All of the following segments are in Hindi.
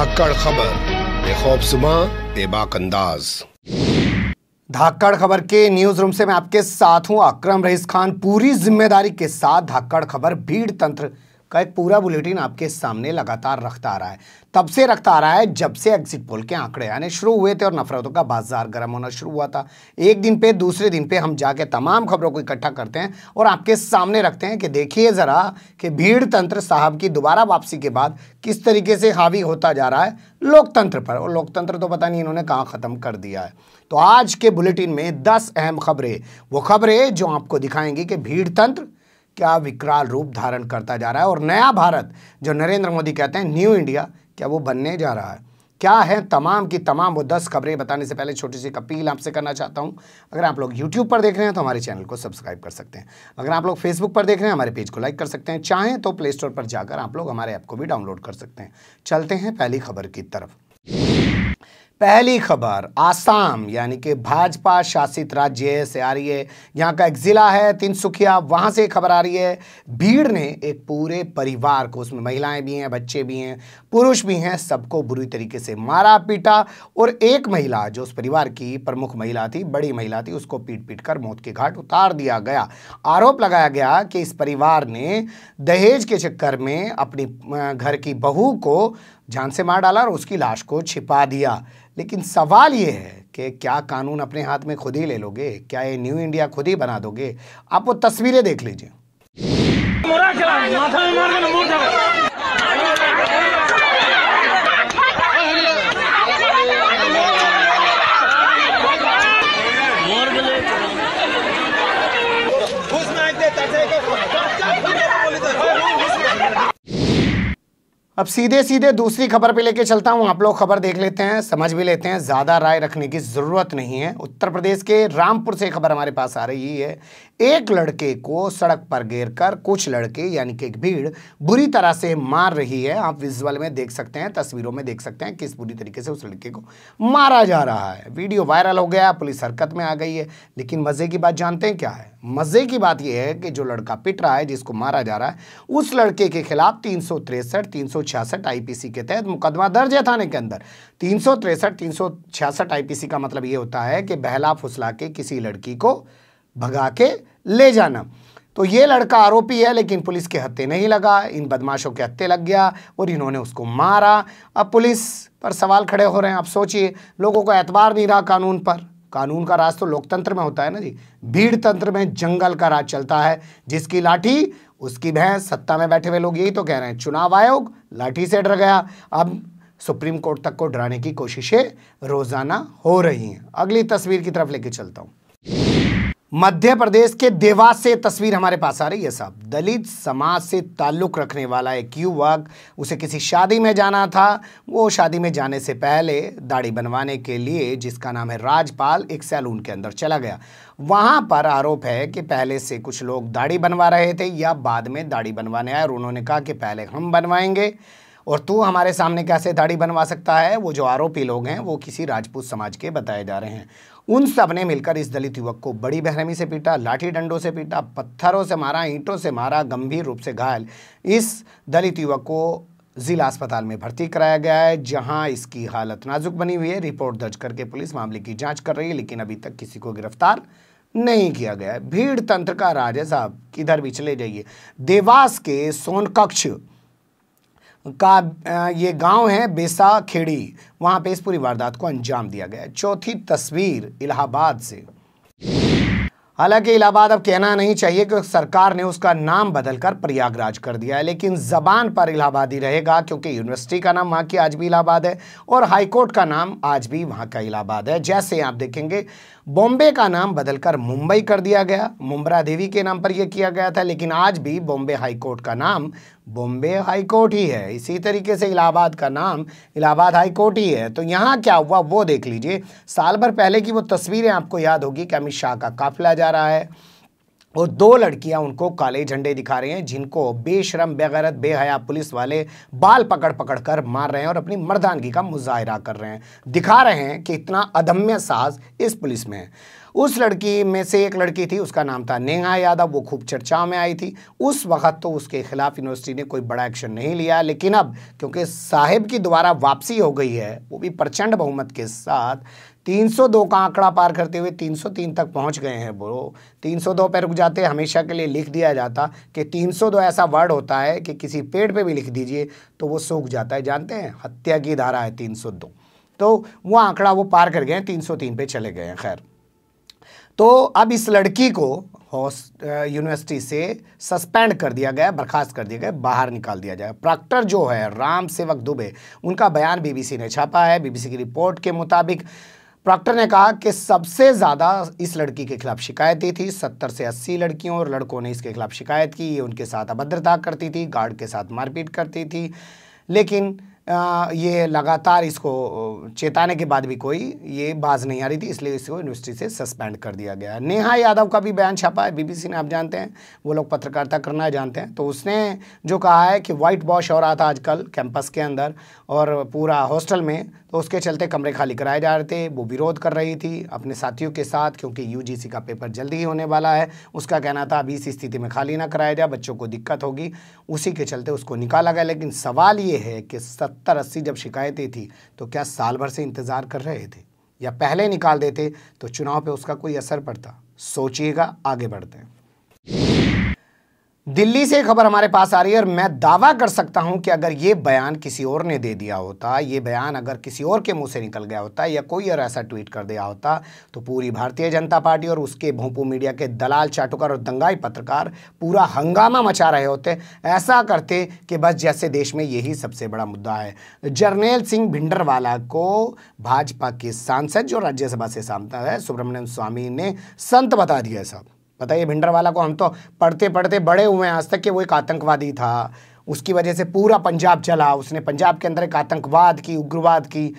धाकड़ खबर सुबह बेबाक अंदाज धाकड़ खबर के न्यूज रूम से मैं आपके साथ हूं अक्रम रईस खान पूरी जिम्मेदारी के साथ धाकड़ खबर भीड़ तंत्र का एक पूरा बुलेटिन आपके सामने लगातार रखता आ रहा है तब से रखता आ रहा है जब से एग्जिट पोल के आंकड़े आने शुरू हुए थे और नफरतों का बाजार गर्म होना शुरू हुआ था एक दिन पे दूसरे दिन पे हम जाके तमाम खबरों को इकट्ठा करते हैं और आपके सामने रखते हैं कि देखिए ज़रा कि भीड़ तंत्र साहब की दोबारा वापसी के बाद किस तरीके से हावी होता जा रहा है लोकतंत्र पर और लोकतंत्र तो पता नहीं इन्होंने कहाँ ख़त्म कर दिया है तो आज के बुलेटिन में दस अहम खबरें वो खबरें जो आपको दिखाएंगी कि भीड़ तंत्र क्या विकराल रूप धारण करता जा रहा है और नया भारत जो नरेंद्र मोदी कहते हैं न्यू इंडिया क्या वो बनने जा रहा है क्या है तमाम की तमाम वो दस खबरें बताने से पहले छोटी सी अपील आपसे करना चाहता हूँ अगर आप लोग यूट्यूब पर देख रहे हैं तो हमारे चैनल को सब्सक्राइब कर सकते हैं अगर आप लोग फेसबुक पर देख रहे हैं हमारे पेज को लाइक कर सकते हैं चाहें तो प्ले स्टोर पर जाकर आप लोग हमारे ऐप को भी डाउनलोड कर सकते हैं चलते हैं पहली खबर की तरफ पहली खबर आसाम यानी कि भाजपा शासित राज्य से आ रही है यहाँ का एक ज़िला है तिनसुखिया वहाँ से खबर आ रही है भीड़ ने एक पूरे परिवार को उसमें महिलाएं भी हैं बच्चे भी हैं पुरुष भी हैं सबको बुरी तरीके से मारा पीटा और एक महिला जो उस परिवार की प्रमुख महिला थी बड़ी महिला थी उसको पीट पीट कर मौत के घाट उतार दिया गया आरोप लगाया गया कि इस परिवार ने दहेज के चक्कर में अपनी घर की बहू को जान से मार डाला और उसकी लाश को छिपा दिया लेकिन सवाल ये है कि क्या कानून अपने हाथ में खुद ही ले लोगे क्या ये न्यू इंडिया खुद ही बना दोगे आप वो तस्वीरें देख लीजिए अब सीधे सीधे दूसरी खबर पे लेके चलता हूँ आप लोग खबर देख लेते हैं समझ भी लेते हैं ज़्यादा राय रखने की ज़रूरत नहीं है उत्तर प्रदेश के रामपुर से खबर हमारे पास आ रही है एक लड़के को सड़क पर घेर कर कुछ लड़के यानी कि एक भीड़ बुरी तरह से मार रही है आप विजुअल में देख सकते हैं तस्वीरों में देख सकते हैं किस बुरी तरीके से उस लड़के को मारा जा रहा है वीडियो वायरल हो गया पुलिस हरकत में आ गई है लेकिन मज़े की बात जानते हैं क्या है मज़े की बात यह है कि जो लड़का पिट रहा है जिसको मारा जा रहा है उस लड़के के खिलाफ तीन सौ तिरसठ तीन सौ छियासठ आईपीसी के तहत मुकदमा दर्ज है थाने के अंदर तीन सौ तिरसठ तीन सौ छियासठ आईपीसी का मतलब ये होता है कि बहला फुसला के किसी लड़की को भगा के ले जाना तो ये लड़का आरोपी है लेकिन पुलिस के हत्ते नहीं लगा इन बदमाशों के हत्ते लग गया और इन्होंने उसको मारा अब पुलिस पर सवाल खड़े हो रहे हैं आप सोचिए लोगों को एतबार नहीं रहा कानून पर कानून का राज तो लोकतंत्र में होता है ना जी भीड़ तंत्र में जंगल का राज चलता है जिसकी लाठी उसकी भैंस सत्ता में बैठे हुए लोग यही तो कह रहे हैं चुनाव आयोग लाठी से डर गया अब सुप्रीम कोर्ट तक को डराने की कोशिशें रोज़ाना हो रही हैं अगली तस्वीर की तरफ लेके चलता हूँ मध्य प्रदेश के देवास से तस्वीर हमारे पास आ रही है साहब दलित समाज से ताल्लुक रखने वाला एक युवक उसे किसी शादी में जाना था वो शादी में जाने से पहले दाढ़ी बनवाने के लिए जिसका नाम है राजपाल एक सैलून के अंदर चला गया वहाँ पर आरोप है कि पहले से कुछ लोग दाढ़ी बनवा रहे थे या बाद में दाढ़ी बनवाने आए और उन्होंने कहा कि पहले हम बनवाएंगे और तू हमारे सामने कैसे दाढ़ी बनवा सकता है वो जो आरोपी लोग हैं वो किसी राजपूत समाज के बताए जा रहे हैं उन सब ने मिलकर इस दलित युवक को बड़ी बहरहमी से पीटा लाठी डंडों से पीटा पत्थरों से मारा ईंटों से मारा गंभीर रूप से घायल इस दलित युवक को जिला अस्पताल में भर्ती कराया गया है जहां इसकी हालत नाजुक बनी हुई है रिपोर्ट दर्ज करके पुलिस मामले की जांच कर रही है लेकिन अभी तक किसी को गिरफ्तार नहीं किया गया है भीड़ तंत्र का राज है साहब किधर भी चले जाइए देवास के सोनकक्ष का ये गांव है बेसा खेड़ी वहां पे इस पूरी वारदात को अंजाम दिया गया चौथी तस्वीर इलाहाबाद से हालांकि इलाहाबाद अब कहना नहीं चाहिए कि सरकार ने उसका नाम बदलकर प्रयागराज कर दिया है लेकिन ज़बान पर इलाहाबाद ही रहेगा क्योंकि यूनिवर्सिटी का नाम वहाँ की आज भी इलाहाबाद है और हाईकोर्ट का नाम आज भी वहाँ का इलाहाबाद है जैसे आप देखेंगे बॉम्बे का नाम बदलकर मुंबई कर दिया गया मुम्बरा देवी के नाम पर यह किया गया था लेकिन आज भी बॉम्बे हाईकोर्ट का नाम बॉम्बे हाईकोर्ट ही है इसी तरीके से इलाहाबाद का नाम इलाहाबाद हाईकोर्ट ही है तो यहाँ क्या हुआ वो देख लीजिए साल भर पहले की वो तस्वीरें आपको याद होगी कि अमित शाह का काफिला जा रहा है और दो लड़कियां उनको काले झंडे दिखा रही हैं जिनको बेशरम बेगैरत बेहया पुलिस वाले बाल पकड़ पकड़ कर मार रहे हैं और अपनी मर्दानगी का मुजाहरा कर रहे हैं दिखा रहे हैं कि इतना अदम्य साज इस पुलिस में है उस लड़की में से एक लड़की थी उसका नाम था नेहा यादव वो खूब चर्चा में आई थी उस वक्त तो उसके खिलाफ यूनिवर्सिटी ने कोई बड़ा एक्शन नहीं लिया लेकिन अब क्योंकि साहिब की दोबारा वापसी हो गई है वो भी प्रचंड बहुमत के साथ 302 का आंकड़ा पार करते हुए 303 तक पहुंच गए हैं वो 302 पर रुक जाते हमेशा के लिए लिख दिया जाता कि 302 ऐसा वर्ड होता है कि किसी पेड़ पे भी लिख दीजिए तो वो सूख जाता है जानते हैं हत्या की धारा है 302 तो वो आंकड़ा वो पार कर गए हैं 303 पे चले गए हैं खैर तो अब इस लड़की को यूनिवर्सिटी से सस्पेंड कर दिया गया बर्खास्त कर दिया गया बाहर निकाल दिया जाए प्रॉक्टर जो है राम सेवक दुबे उनका बयान बीबीसी ने छापा है बीबीसी की रिपोर्ट के मुताबिक प्रॉक्टर ने कहा कि सबसे ज़्यादा इस लड़की के खिलाफ शिकायतें थी सत्तर से अस्सी लड़कियों और लड़कों ने इसके खिलाफ शिकायत की ये उनके साथ अभद्रता करती थी गार्ड के साथ मारपीट करती थी लेकिन ये लगातार इसको चेताने के बाद भी कोई ये बाज नहीं आ रही थी इसलिए इसको यूनिवर्सिटी से सस्पेंड कर दिया गया नेहा यादव का भी बयान छापा है बीबीसी ने आप जानते हैं वो लोग पत्रकारिता करना जानते हैं तो उसने जो कहा है कि वाइट वॉश हो रहा था आजकल कैंपस के अंदर और पूरा हॉस्टल में तो उसके चलते कमरे खाली कराए जा रहे थे वो विरोध कर रही थी अपने साथियों के साथ क्योंकि यू का पेपर जल्दी ही होने वाला है उसका कहना था अभी इसी स्थिति में खाली ना कराया जाए बच्चों को दिक्कत होगी उसी के चलते उसको निकाला गया लेकिन सवाल ये है कि सत्तर अस्सी जब शिकायतें थी तो क्या साल भर से इंतज़ार कर रहे थे या पहले निकाल देते तो चुनाव पे उसका कोई असर पड़ता सोचिएगा आगे बढ़ते हैं दिल्ली से खबर हमारे पास आ रही है और मैं दावा कर सकता हूं कि अगर ये बयान किसी और ने दे दिया होता ये बयान अगर किसी और के मुंह से निकल गया होता या कोई और ऐसा ट्वीट कर दिया होता तो पूरी भारतीय जनता पार्टी और उसके भोंपू मीडिया के दलाल चाटुकार और दंगाई पत्रकार पूरा हंगामा मचा रहे होते ऐसा करते कि बस जैसे देश में यही सबसे बड़ा मुद्दा है जर्नेल सिंह भिंडरवाला को भाजपा के सांसद जो राज्यसभा से सामता है सुब्रमण्यम स्वामी ने संत बता दिया साहब बताइए भिंडरवाला को हम तो पढ़ते पढ़ते बड़े हुए हैं आज तक कि वो एक आतंकवादी था उसकी वजह से पूरा पंजाब चला उसने पंजाब के अंदर एक आतंकवाद की उग्रवाद की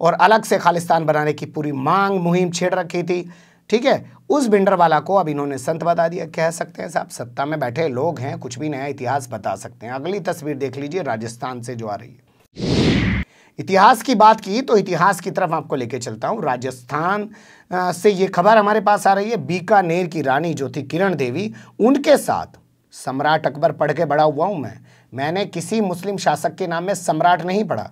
और अलग से खालिस्तान बनाने की पूरी मांग मुहिम छेड़ रखी थी ठीक है उस भिंडरवाला को अब इन्होंने संत बता दिया कह सकते हैं साहब सत्ता में बैठे लोग हैं कुछ भी नया इतिहास बता सकते हैं अगली तस्वीर देख लीजिए राजस्थान से जो आ रही है इतिहास की बात की तो इतिहास की तरफ आपको लेके चलता हूँ राजस्थान से ये खबर हमारे पास आ रही है बीकानेर की रानी जो थी किरण देवी उनके साथ सम्राट अकबर पढ़ के बड़ा हुआ हूँ मैं मैंने किसी मुस्लिम शासक के नाम में सम्राट नहीं पढ़ा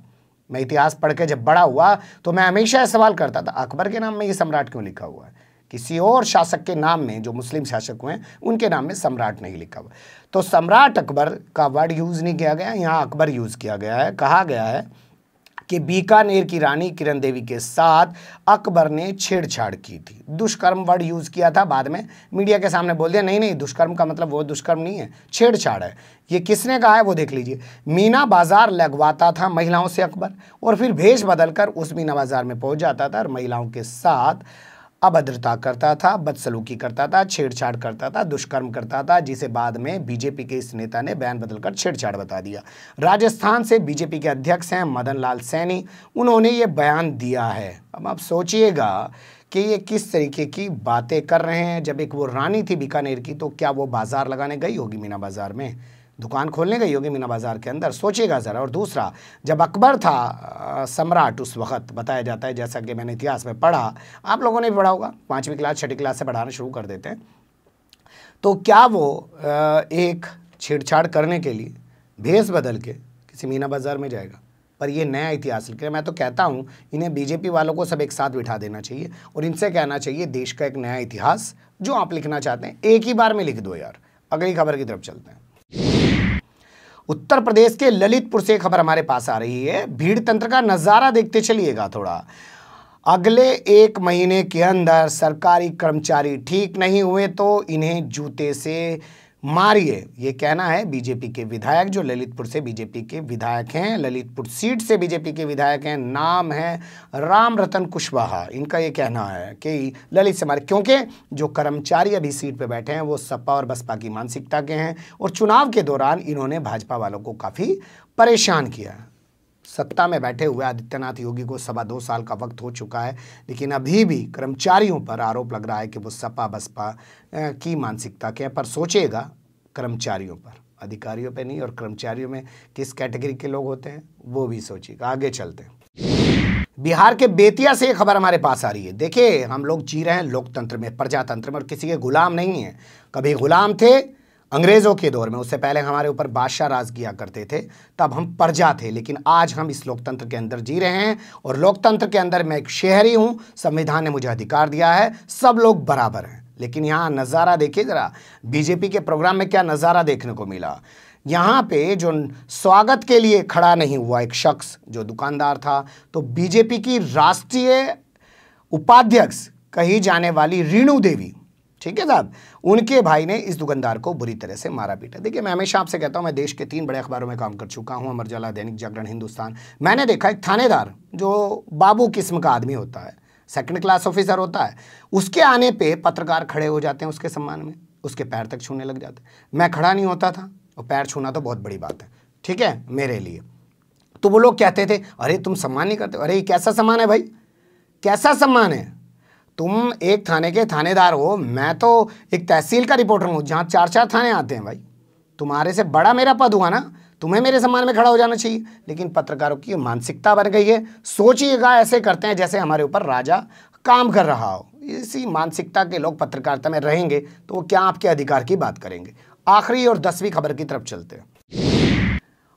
मैं इतिहास पढ़ के जब बड़ा हुआ तो मैं हमेशा सवाल करता था अकबर के नाम में ये सम्राट क्यों लिखा हुआ है किसी और शासक के नाम में जो मुस्लिम शासक हुए हैं उनके नाम में सम्राट नहीं लिखा हुआ तो सम्राट अकबर का वर्ड यूज़ नहीं किया गया यहाँ अकबर यूज़ किया गया है कहा गया है कि बीकानेर की रानी किरण देवी के साथ अकबर ने छेड़छाड़ की थी दुष्कर्म वर्ड यूज़ किया था बाद में मीडिया के सामने बोल दिया नहीं नहीं दुष्कर्म का मतलब वो दुष्कर्म नहीं है छेड़छाड़ है ये किसने कहा है वो देख लीजिए मीना बाज़ार लगवाता था महिलाओं से अकबर और फिर भेष बदलकर उस मीना बाज़ार में पहुंच जाता था और महिलाओं के साथ अभद्रता करता था बदसलूकी करता था छेड़छाड़ करता था दुष्कर्म करता था जिसे बाद में बीजेपी के इस नेता ने बयान बदलकर छेड़छाड़ बता दिया राजस्थान से बीजेपी के अध्यक्ष हैं मदन लाल सैनी उन्होंने ये बयान दिया है अब आप सोचिएगा कि ये किस तरीके की बातें कर रहे हैं जब एक वो रानी थी बीकानेर की तो क्या वो बाज़ार लगाने गई होगी मीना बाज़ार में दुकान खोलने गई होगी मीना बाज़ार के अंदर सोचिएगा ज़रा और दूसरा जब अकबर था सम्राट उस वक्त बताया जाता है जैसा कि मैंने इतिहास में पढ़ा आप लोगों ने भी पढ़ा होगा पाँचवीं क्लास छठी क्लास से पढ़ाना शुरू कर देते हैं तो क्या वो एक छेड़छाड़ करने के लिए भेस बदल के किसी मीना बाज़ार में जाएगा पर ये नया इतिहास लिख रहे मैं तो कहता हूँ इन्हें बीजेपी वालों को सब एक साथ बिठा देना चाहिए और इनसे कहना चाहिए देश का एक नया इतिहास जो आप लिखना चाहते हैं एक ही बार में लिख दो यार अगली खबर की तरफ चलते हैं उत्तर प्रदेश के ललितपुर से खबर हमारे पास आ रही है भीड़ तंत्र का नज़ारा देखते चलिएगा थोड़ा अगले एक महीने के अंदर सरकारी कर्मचारी ठीक नहीं हुए तो इन्हें जूते से मारिए ये कहना है बीजेपी के विधायक जो ललितपुर से बीजेपी के विधायक हैं ललितपुर सीट से बीजेपी के विधायक हैं नाम है राम रतन कुशवाहा इनका ये कहना है कि ललित से मारे क्योंकि जो कर्मचारी अभी सीट पर बैठे हैं वो सपा और बसपा की मानसिकता के हैं और चुनाव के दौरान इन्होंने भाजपा वालों को काफ़ी परेशान किया सत्ता में बैठे हुए आदित्यनाथ योगी को सवा दो साल का वक्त हो चुका है लेकिन अभी भी कर्मचारियों पर आरोप लग रहा है कि वो सपा बसपा की मानसिकता के पर सोचेगा कर्मचारियों पर अधिकारियों पर नहीं और कर्मचारियों में किस कैटेगरी के लोग होते हैं वो भी सोचेगा आगे चलते हैं बिहार के बेतिया से खबर हमारे पास आ रही है देखिए हम लोग जी रहे हैं लोकतंत्र में प्रजातंत्र में और किसी के गुलाम नहीं है कभी गुलाम थे अंग्रेज़ों के दौर में उससे पहले हमारे ऊपर बादशाह राज किया करते थे तब हम प्रजा थे लेकिन आज हम इस लोकतंत्र के अंदर जी रहे हैं और लोकतंत्र के अंदर मैं एक शहरी हूँ संविधान ने मुझे अधिकार दिया है सब लोग बराबर हैं लेकिन यहाँ नज़ारा देखिए ज़रा बीजेपी के प्रोग्राम में क्या नज़ारा देखने को मिला यहाँ पे जो स्वागत के लिए खड़ा नहीं हुआ एक शख्स जो दुकानदार था तो बीजेपी की राष्ट्रीय उपाध्यक्ष कही जाने वाली रेणु देवी ठीक है साहब उनके भाई ने इस दुकानदार को बुरी तरह से मारा पीटा देखिए मैं हमेशा आपसे कहता हूं मैं देश के तीन बड़े अखबारों में काम कर चुका हूं अमर उजाला दैनिक जागरण हिंदुस्तान मैंने देखा एक थानेदार जो बाबू किस्म का आदमी होता है सेकंड क्लास ऑफिसर होता है उसके आने पे पत्रकार खड़े हो जाते हैं उसके सम्मान में उसके पैर तक छूने लग जाते मैं खड़ा नहीं होता था और पैर छूना तो बहुत बड़ी बात है ठीक है मेरे लिए तो वो लोग कहते थे अरे तुम सम्मान नहीं करते अरे ये कैसा सम्मान है भाई कैसा सम्मान है तुम एक थाने के थानेदार हो मैं तो एक तहसील का रिपोर्टर हूँ जहाँ चार चार थाने आते हैं भाई तुम्हारे से बड़ा मेरा पद हुआ ना तुम्हें मेरे सम्मान में खड़ा हो जाना चाहिए लेकिन पत्रकारों की मानसिकता बन गई है सोचिएगा ऐसे करते हैं जैसे हमारे ऊपर राजा काम कर रहा हो इसी मानसिकता के लोग पत्रकारिता में रहेंगे तो वो क्या आपके अधिकार की बात करेंगे आखिरी और दसवीं खबर की तरफ चलते हैं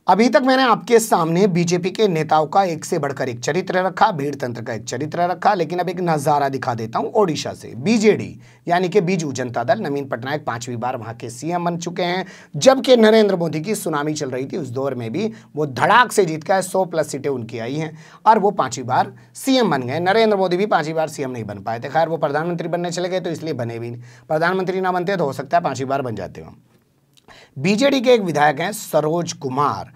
अभी तक मैंने आपके सामने बीजेपी के नेताओं का एक से बढ़कर एक चरित्र रखा भीड़ तंत्र का एक चरित्र रखा लेकिन अब एक नज़ारा दिखा देता हूं ओडिशा से बीजेडी यानी कि बीजू जनता दल नवीन पटनायक पांचवी बार वहां के सीएम बन चुके हैं जबकि नरेंद्र मोदी की सुनामी चल रही थी उस दौर में भी वो धड़ाक से जीत गए सौ प्लस सीटें उनकी आई हैं और वो पाँचवीं बार सीएम बन गए नरेंद्र मोदी भी पांचवी बार सीएम नहीं बन पाए थे खैर वो प्रधानमंत्री बनने चले गए तो इसलिए बने भी नहीं प्रधानमंत्री ना बनते तो हो सकता है पांचवी बार बन जाते हो बीजेडी के एक विधायक हैं सरोज कुमार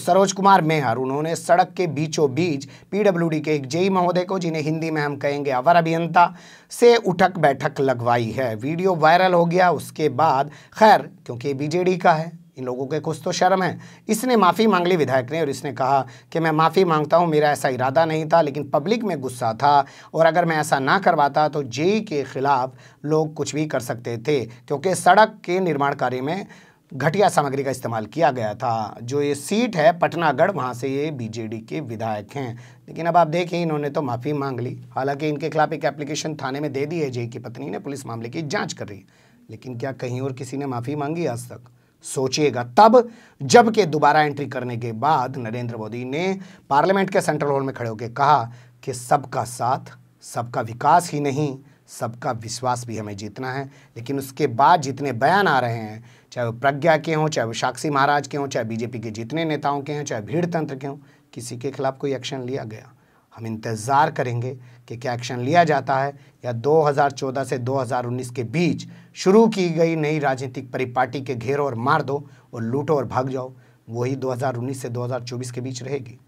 सरोज कुमार मेहर उन्होंने सड़क के बीचों बीच पीडब्ल्यूडी के एक जेई महोदय को जिन्हें हिंदी में हम कहेंगे अवर अभियंता से उठक बैठक लगवाई है वीडियो वायरल हो गया उसके बाद खैर क्योंकि बीजेडी का है इन लोगों के कुछ तो शर्म है इसने माफ़ी मांग ली विधायक ने और इसने कहा कि मैं माफ़ी मांगता हूँ मेरा ऐसा इरादा नहीं था लेकिन पब्लिक में गुस्सा था और अगर मैं ऐसा ना करवाता तो जेई के ख़िलाफ़ लोग कुछ भी कर सकते थे क्योंकि सड़क के निर्माण कार्य में घटिया सामग्री का इस्तेमाल किया गया था जो ये सीट है पटनागढ़ वहाँ से ये बीजेडी के विधायक हैं लेकिन अब आप देखें इन्होंने तो माफ़ी मांग ली हालांकि इनके खिलाफ एक एप्लीकेशन थाने में दे दी है जेई की पत्नी ने पुलिस मामले की जांच कर रही है लेकिन क्या कहीं और किसी ने माफ़ी मांगी आज तक सोचिएगा तब जबकि दोबारा एंट्री करने के बाद नरेंद्र मोदी ने पार्लियामेंट के सेंट्रल हॉल में खड़े होकर कहा कि सबका साथ सबका विकास ही नहीं सबका विश्वास भी हमें जीतना है लेकिन उसके बाद जितने बयान आ रहे हैं चाहे वो प्रज्ञा के हों चाहे वो साक्षी महाराज के हों चाहे बीजेपी के जितने नेताओं के हों चाहे भीड़ तंत्र के हों किसी के खिलाफ कोई एक्शन लिया गया हम इंतज़ार करेंगे कि क्या एक्शन लिया जाता है या 2014 से 2019 के बीच शुरू की गई नई राजनीतिक परिपाटी के घेरो और मार दो और लूटो और भाग जाओ वही 2019 से 2024 के बीच रहेगी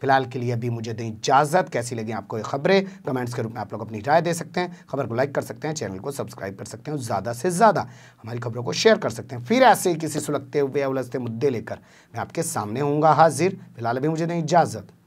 फिलहाल के लिए अभी मुझे दें इजाज़त कैसी लगी आपको ये खबरें कमेंट्स के रूप में आप लोग अपनी राय दे सकते हैं खबर को लाइक कर सकते हैं चैनल को सब्सक्राइब कर सकते हैं और ज़्यादा से ज़्यादा हमारी खबरों को शेयर कर सकते हैं फिर ऐसे ही किसी सुलगते हुए उलझते मुद्दे लेकर मैं आपके सामने हूँगा हाजिर फिलहाल अभी मुझे दें इजाज़त